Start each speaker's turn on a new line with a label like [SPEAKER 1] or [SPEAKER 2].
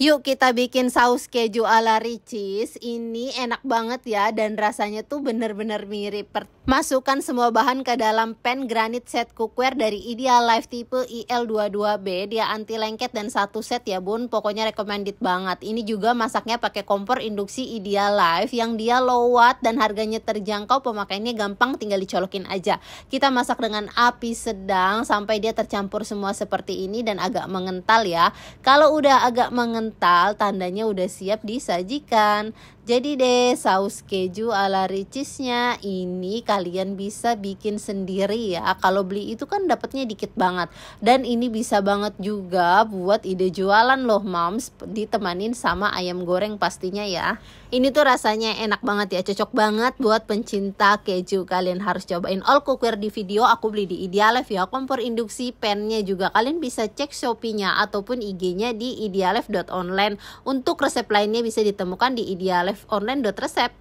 [SPEAKER 1] Yuk kita bikin saus keju ala ricis. Ini enak banget ya dan rasanya tuh bener-bener mirip. Masukkan semua bahan ke dalam pan granit set cookware dari Ideal Life tipe IL22B. Dia anti lengket dan satu set ya bun. Pokoknya recommended banget. Ini juga masaknya pakai kompor induksi Ideal Life yang dia low watt dan harganya terjangkau. Pemakaiannya gampang tinggal dicolokin aja. Kita masak dengan api sedang sampai dia tercampur semua seperti ini dan agak mengental ya. Kalau udah agak mengental mengental tandanya udah siap disajikan. Jadi deh saus keju ala ricisnya ini kalian bisa bikin sendiri ya. Kalau beli itu kan dapatnya dikit banget. Dan ini bisa banget juga buat ide jualan loh moms ditemanin sama ayam goreng pastinya ya. Ini tuh rasanya enak banget ya, cocok banget buat pencinta keju. Kalian harus cobain all cookware di video aku beli di Idealef ya. Kompor induksi, pennya juga kalian bisa cek Shopee-nya ataupun IG-nya di idealef.online online. Untuk resep lainnya bisa ditemukan di idealiveonline.resep.